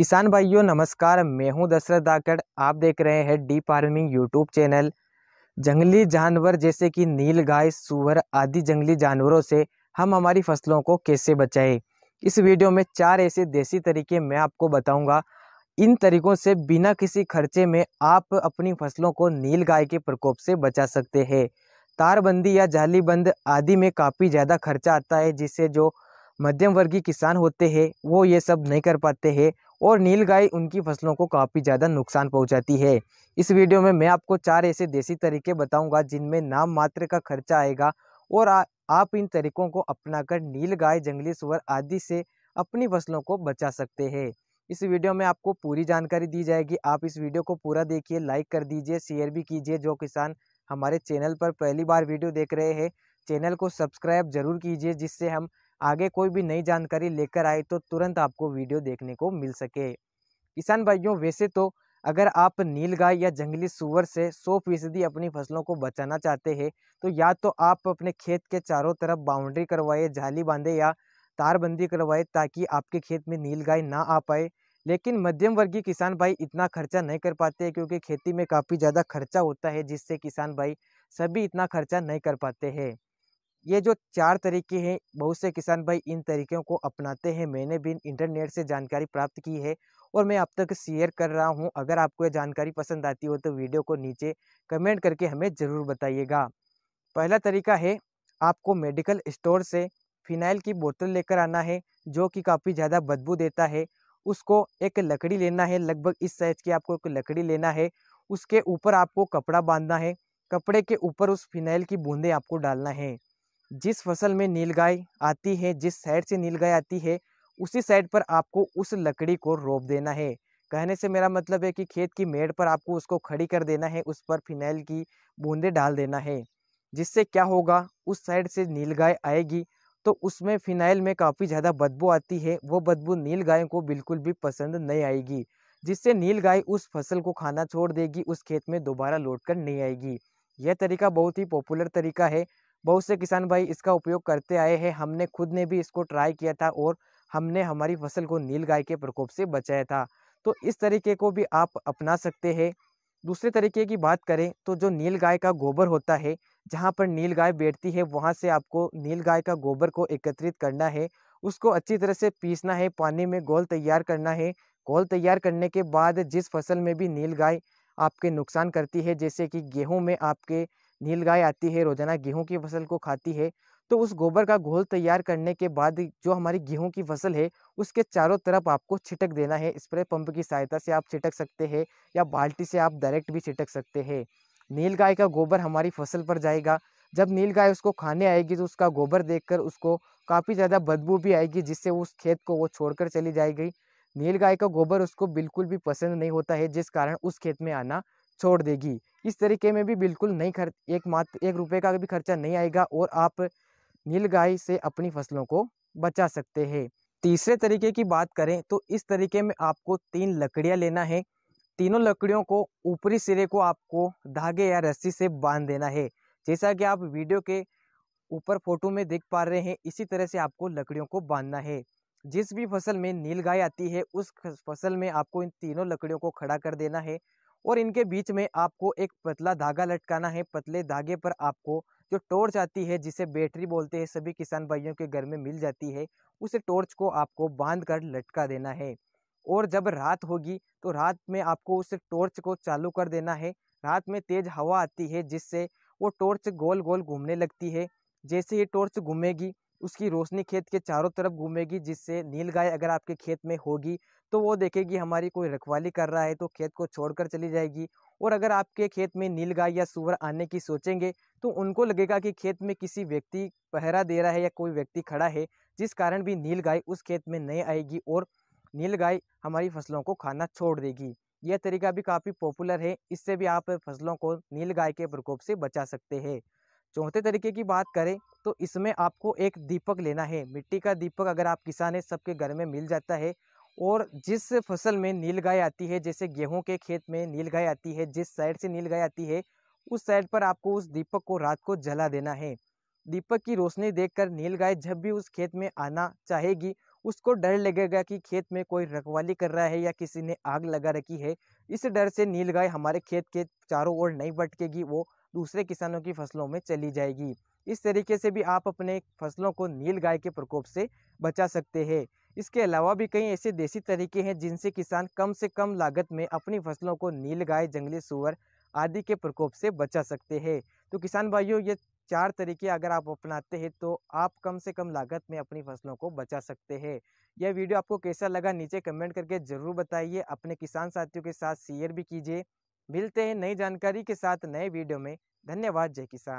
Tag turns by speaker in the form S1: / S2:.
S1: किसान भाइयों नमस्कार मैं हूं दशरथ दाकड़ आप देख रहे हैं डी फार्मिंग यूट्यूब चैनल जंगली जानवर जैसे कि नील गाय सुअर आदि जंगली जानवरों से हम हमारी फसलों को कैसे बचाएं इस वीडियो में चार ऐसे देसी तरीके मैं आपको बताऊंगा इन तरीकों से बिना किसी खर्चे में आप अपनी फसलों को नील गाय के प्रकोप से बचा सकते हैं तारबंदी या जालीबंद आदि में काफ़ी ज़्यादा खर्चा आता है जिससे जो मध्यम वर्गीय किसान होते हैं वो ये सब नहीं कर पाते हैं और नील गाय उनकी फसलों को काफ़ी ज़्यादा नुकसान पहुंचाती है इस वीडियो में मैं आपको चार ऐसे देसी तरीके बताऊंगा जिनमें नाम मात्र का खर्चा आएगा और आ, आप इन तरीकों को अपनाकर गाय जंगली सुअर आदि से अपनी फसलों को बचा सकते हैं इस वीडियो में आपको पूरी जानकारी दी जाएगी आप इस वीडियो को पूरा देखिए लाइक कर दीजिए शेयर भी कीजिए जो किसान हमारे चैनल पर पहली बार वीडियो देख रहे हैं चैनल को सब्सक्राइब जरूर कीजिए जिससे हम आगे कोई भी नई जानकारी लेकर आए तो तुरंत आपको वीडियो देखने को मिल सके किसान भाइयों वैसे तो अगर आप नील गाय या जंगली सुअर से सौ फीसदी अपनी फसलों को बचाना चाहते हैं तो या तो आप अपने खेत के चारों तरफ बाउंड्री करवाए जाली बांधे या तारबंदी करवाए ताकि आपके खेत में नील गाय ना आ पाए लेकिन मध्यम वर्गीय किसान भाई इतना खर्चा नहीं कर पाते क्योंकि खेती में काफ़ी ज़्यादा खर्चा होता है जिससे किसान भाई सभी इतना खर्चा नहीं कर पाते हैं ये जो चार तरीके हैं बहुत से किसान भाई इन तरीक़ों को अपनाते हैं मैंने भी इंटरनेट से जानकारी प्राप्त की है और मैं आप तक शेयर कर रहा हूँ अगर आपको ये जानकारी पसंद आती हो तो वीडियो को नीचे कमेंट करके हमें ज़रूर बताइएगा पहला तरीका है आपको मेडिकल स्टोर से फिनाइल की बोतल लेकर आना है जो कि काफ़ी ज़्यादा बदबू देता है उसको एक लकड़ी लेना है लगभग इस साइज़ की आपको एक लकड़ी लेना है उसके ऊपर आपको कपड़ा बांधना है कपड़े के ऊपर उस फिनाइल की बूंदें आपको डालना है जिस फसल में नीलगाय आती है जिस साइड से नीलगाय आती है उसी साइड पर आपको उस लकड़ी को रोप देना है कहने से मेरा मतलब है कि खेत की मेड़ पर आपको उसको खड़ी कर देना है उस पर फिनाइल की बूंदे डाल देना है जिससे क्या होगा उस साइड से नीलगाय आएगी तो उसमें फिनाइल में काफ़ी ज़्यादा बदबू आती है वो बदबू नील गाय को बिल्कुल भी पसंद नहीं आएगी जिससे नील गाय उस फसल को खाना छोड़ देगी उस खेत में दोबारा लौट कर नहीं आएगी यह तरीका बहुत ही पॉपुलर तरीका है बहुत से किसान भाई इसका उपयोग करते आए हैं हमने खुद ने भी इसको ट्राई किया था और हमने हमारी फसल को नील गाय के प्रकोप से बचाया था तो इस तरीके को भी आप अपना सकते हैं दूसरे तरीके की बात करें तो जो नील गाय का गोबर होता है जहाँ पर नील गाय बैठती है वहाँ से आपको नील गाय का गोबर को एकत्रित करना है उसको अच्छी तरह से पीसना है पानी में गोल तैयार करना है गोल तैयार करने के बाद जिस फसल में भी नील गाय आपके नुकसान करती है जैसे कि गेहूं में आपके नील गाय आती है रोजाना गेहूं की फसल को खाती है तो उस गोबर का घोल तैयार करने के बाद जो हमारी गेहूं की फसल है उसके चारों तरफ आपको छिटक देना है स्प्रे पंप की सहायता से आप छिटक सकते हैं या बाल्टी से आप डायरेक्ट भी छिटक सकते हैं नील गाय का गोबर हमारी फसल पर जाएगा जब नील गाय उसको खाने आएगी तो उसका गोबर देख उसको काफ़ी ज़्यादा बदबू भी आएगी जिससे उस खेत को वो छोड़कर चली जाएगी नील गाय का गोबर उसको बिल्कुल भी पसंद नहीं होता है जिस कारण उस खेत में आना छोड़ देगी इस तरीके में भी बिल्कुल नहीं खर्च एक मात्र एक रुपये का भी खर्चा नहीं आएगा और आप नील गाय से अपनी फसलों को बचा सकते हैं तीसरे तरीके की बात करें तो इस तरीके में आपको तीन लकड़ियाँ लेना है तीनों लकड़ियों को ऊपरी सिरे को आपको धागे या रस्सी से बांध देना है जैसा कि आप वीडियो के ऊपर फोटो में देख पा रहे हैं इसी तरह से आपको लकड़ियों को बांधना है जिस भी फसल में नील गाय आती है उस फसल में आपको इन तीनों लकड़ियों को खड़ा कर देना है और इनके बीच में आपको एक पतला धागा लटकाना है पतले धागे पर आपको जो टॉर्च आती है जिसे बैटरी बोलते हैं सभी किसान भाइयों के घर में मिल जाती है उस टॉर्च को आपको बांध कर लटका देना है और जब रात होगी तो रात में आपको उस टॉर्च को चालू कर देना है रात में तेज़ हवा आती है जिससे वो टॉर्च गोल गोल घूमने लगती है जैसे ये टॉर्च घूमेगी उसकी रोशनी खेत के चारों तरफ घूमेगी जिससे नील गाय अगर आपके खेत में होगी तो वो देखेगी हमारी कोई रखवाली कर रहा है तो खेत को छोड़कर चली जाएगी और अगर आपके खेत में नील गाय या सुअर आने की सोचेंगे तो उनको लगेगा कि खेत में किसी व्यक्ति पहरा दे रहा है या कोई व्यक्ति खड़ा है जिस कारण भी नील गाय उस खेत में नहीं आएगी और नील गाय हमारी फसलों को खाना छोड़ देगी यह तरीका भी काफ़ी पॉपुलर है इससे भी आप फसलों को नील गाय के प्रकोप से बचा सकते हैं चौथे तरीके की बात करें तो इसमें आपको एक दीपक लेना है मिट्टी का दीपक अगर आप किसान है सबके घर में मिल जाता है और जिस फसल में नील गाय आती है जैसे गेहूं के खेत में नील गाय आती है जिस साइड से नील गाय आती है उस साइड पर आपको उस दीपक को रात को जला देना है दीपक की रोशनी देखकर नील गाय जब भी उस खेत में आना चाहेगी उसको डर लगेगा कि खेत में कोई रखवाली कर रहा है या किसी ने आग लगा रखी है इस डर से नील गाय हमारे खेत के चारों ओर नहीं भटकेगी वो दूसरे किसानों की फसलों में चली जाएगी इस तरीके से भी आप अपने फसलों को नील गाय के प्रकोप से बचा सकते हैं इसके अलावा भी कई ऐसे देसी तरीके हैं जिनसे किसान कम से कम लागत में अपनी फसलों को नील गाय जंगली सुअर आदि के प्रकोप से बचा सकते हैं तो किसान भाइयों ये चार तरीके अगर आप अपनाते हैं तो आप कम से कम लागत में अपनी फसलों को बचा सकते हैं यह वीडियो आपको कैसा लगा नीचे कमेंट करके ज़रूर बताइए अपने किसान साथियों के साथ शेयर भी कीजिए मिलते हैं नई जानकारी के साथ नए वीडियो में धन्यवाद जय किसान